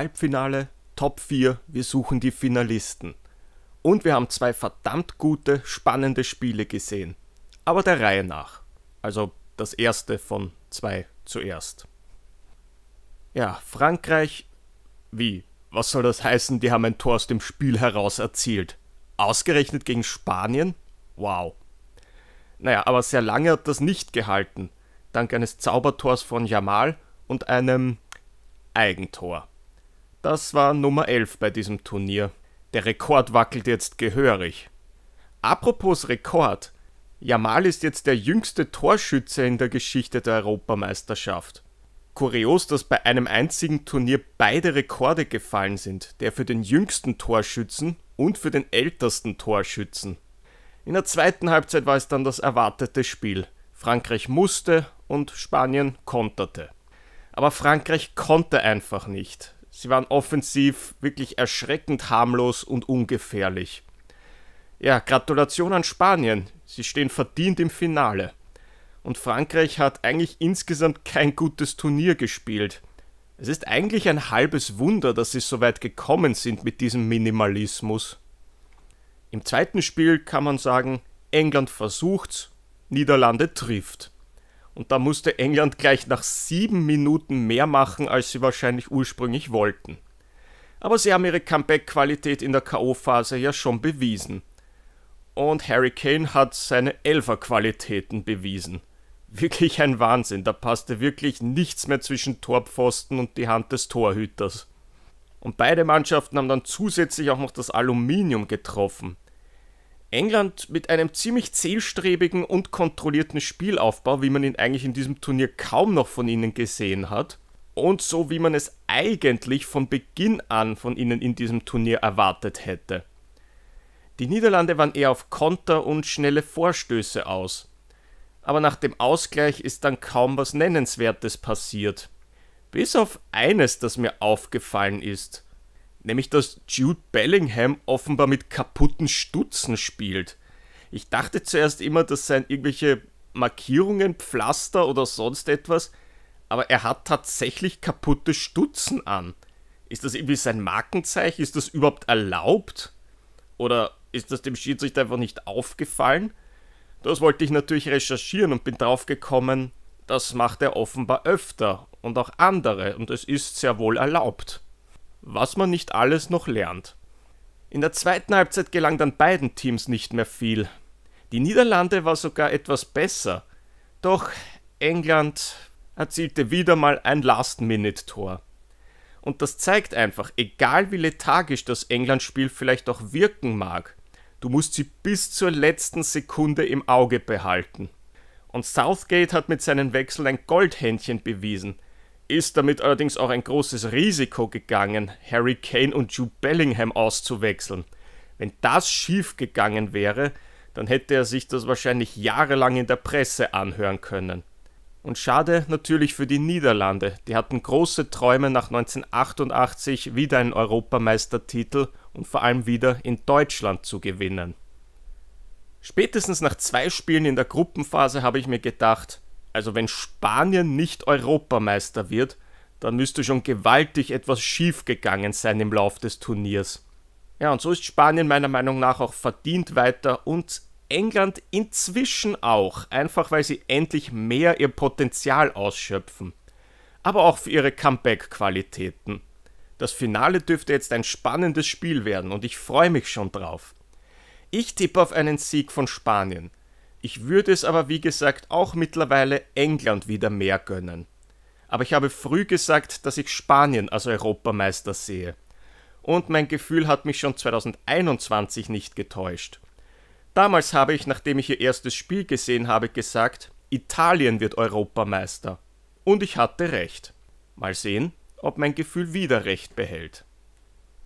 Halbfinale, Top 4, wir suchen die Finalisten. Und wir haben zwei verdammt gute, spannende Spiele gesehen. Aber der Reihe nach. Also das erste von zwei zuerst. Ja, Frankreich. Wie? Was soll das heißen? Die haben ein Tor aus dem Spiel heraus erzielt. Ausgerechnet gegen Spanien? Wow. Naja, aber sehr lange hat das nicht gehalten. Dank eines Zaubertors von Jamal und einem Eigentor. Das war Nummer 11 bei diesem Turnier. Der Rekord wackelt jetzt gehörig. Apropos Rekord. Jamal ist jetzt der jüngste Torschütze in der Geschichte der Europameisterschaft. Kurios, dass bei einem einzigen Turnier beide Rekorde gefallen sind, der für den jüngsten Torschützen und für den ältesten Torschützen. In der zweiten Halbzeit war es dann das erwartete Spiel. Frankreich musste und Spanien konterte. Aber Frankreich konnte einfach nicht. Sie waren offensiv wirklich erschreckend harmlos und ungefährlich. Ja, Gratulation an Spanien. Sie stehen verdient im Finale. Und Frankreich hat eigentlich insgesamt kein gutes Turnier gespielt. Es ist eigentlich ein halbes Wunder, dass sie so weit gekommen sind mit diesem Minimalismus. Im zweiten Spiel kann man sagen, England versucht's, Niederlande trifft. Und da musste England gleich nach sieben Minuten mehr machen, als sie wahrscheinlich ursprünglich wollten. Aber sie haben ihre Comeback-Qualität in der K.O.-Phase ja schon bewiesen. Und Harry Kane hat seine Elfer-Qualitäten bewiesen. Wirklich ein Wahnsinn, da passte wirklich nichts mehr zwischen Torpfosten und die Hand des Torhüters. Und beide Mannschaften haben dann zusätzlich auch noch das Aluminium getroffen. England mit einem ziemlich zählstrebigen und kontrollierten Spielaufbau, wie man ihn eigentlich in diesem Turnier kaum noch von ihnen gesehen hat, und so wie man es eigentlich von Beginn an von ihnen in diesem Turnier erwartet hätte. Die Niederlande waren eher auf Konter und schnelle Vorstöße aus. Aber nach dem Ausgleich ist dann kaum was Nennenswertes passiert. Bis auf eines, das mir aufgefallen ist – nämlich dass Jude Bellingham offenbar mit kaputten Stutzen spielt. Ich dachte zuerst immer, das seien irgendwelche Markierungen, Pflaster oder sonst etwas, aber er hat tatsächlich kaputte Stutzen an. Ist das irgendwie sein Markenzeichen? Ist das überhaupt erlaubt? Oder ist das dem Schiedsrichter einfach nicht aufgefallen? Das wollte ich natürlich recherchieren und bin draufgekommen, das macht er offenbar öfter und auch andere und es ist sehr wohl erlaubt was man nicht alles noch lernt. In der zweiten Halbzeit gelang dann beiden Teams nicht mehr viel. Die Niederlande war sogar etwas besser, doch England erzielte wieder mal ein Last-Minute-Tor. Und das zeigt einfach, egal wie lethargisch das England-Spiel vielleicht auch wirken mag, du musst sie bis zur letzten Sekunde im Auge behalten. Und Southgate hat mit seinen Wechseln ein Goldhändchen bewiesen – ist damit allerdings auch ein großes Risiko gegangen, Harry Kane und Jude Bellingham auszuwechseln. Wenn das schief gegangen wäre, dann hätte er sich das wahrscheinlich jahrelang in der Presse anhören können. Und schade natürlich für die Niederlande, die hatten große Träume nach 1988 wieder einen Europameistertitel und vor allem wieder in Deutschland zu gewinnen. Spätestens nach zwei Spielen in der Gruppenphase habe ich mir gedacht, also wenn Spanien nicht Europameister wird, dann müsste schon gewaltig etwas schiefgegangen sein im Lauf des Turniers. Ja, und so ist Spanien meiner Meinung nach auch verdient weiter und England inzwischen auch, einfach weil sie endlich mehr ihr Potenzial ausschöpfen. Aber auch für ihre Comeback-Qualitäten. Das Finale dürfte jetzt ein spannendes Spiel werden und ich freue mich schon drauf. Ich tippe auf einen Sieg von Spanien. Ich würde es aber, wie gesagt, auch mittlerweile England wieder mehr gönnen. Aber ich habe früh gesagt, dass ich Spanien als Europameister sehe. Und mein Gefühl hat mich schon 2021 nicht getäuscht. Damals habe ich, nachdem ich ihr erstes Spiel gesehen habe, gesagt, Italien wird Europameister. Und ich hatte recht. Mal sehen, ob mein Gefühl wieder recht behält.